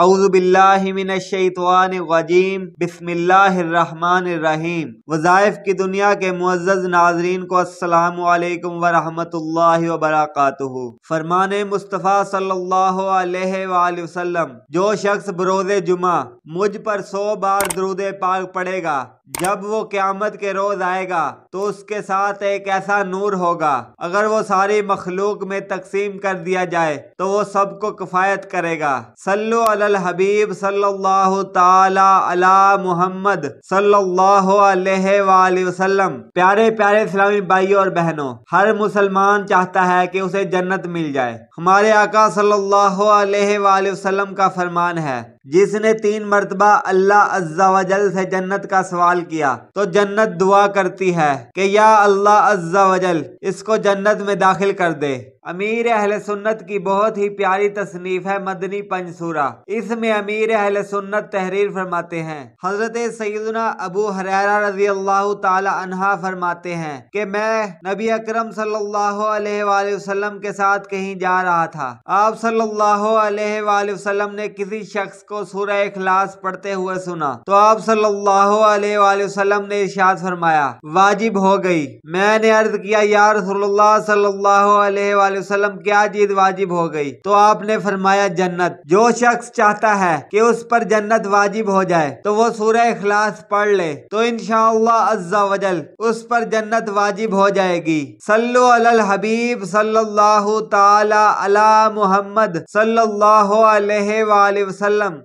अउज़बिल्लाशवानजीम बसमीम वज़ायफ़ की दुनिया के मुआज़ नाजरीन को अस्सलाम वालेकुम वरहमतुल्लाहि फरमान मुस्तफ़ा सल्लल्लाहु अलैहि जो शख्स बरोज़ जुमा मुझ पर सौ बार दरूद पाक पड़ेगा जब वो क्यामत के रोज आएगा तो उसके साथ एक ऐसा नूर होगा अगर वो सारी मखलूक में तकसीम कर दिया जाए तो वो सबको किफायत करेगा सल्लु अल अल हबीब सल्लल्लाहु ताला अला मोहम्मद सल्लल्लाहु अलैहि वसल्लम प्यारे प्यारे इस्लामी भाइयों और बहनों हर मुसलमान चाहता है कि उसे जन्नत मिल जाए हमारे आका सल्लल्लाहु अलैहि वसल्लम का फरमान है जिसने तीन मरतबा अल्लाह अज्जावजल से जन्नत का सवाल किया तो जन्नत दुआ करती है कि या अल्लाह अज्जावजल इसको जन्नत में दाखिल कर दे अमीर अहल सुन्नत की बहुत ही प्यारी तसनीफ है मदनी पंचसूरा इसमें अमीर अहल सुन्नत तहरीर फरमाते हैं हजरत सैदना अबू हरेरा रजी अल्लाह तहा फरमाते हैं कि मैं नबी अकरम सल्लल्लाहु अलैहि वसल्लम के साथ कहीं जा रहा था आप सल्लल्लाहु अलैहि वसल्लम ने किसी शख्स को सूरह इखलास पढ़ते हुए सुना तो आप सल्लल्लाहु अलैहि वसल्लम ने इशाद फरमाया वाजिब हो गई मैंने अर्ज किया या रसोल्ला सल्लल्लाहु अलैहि वसल्लम क्या चीज वाजिब हो गई तो आपने फरमाया जन्नत जो शख्स चाहता है कि उस पर जन्नत वाजिब हो जाए तो वो सूरह इखलास पढ़ ले तो इनशाला अज्जा वजल उस पर जन्नत वाजिब हो जाएगी सल्लु अलल हबीब सल्लल्लाहु ताला अला मोहम्मद सल्लल्लाहु अलैहि वसल्लम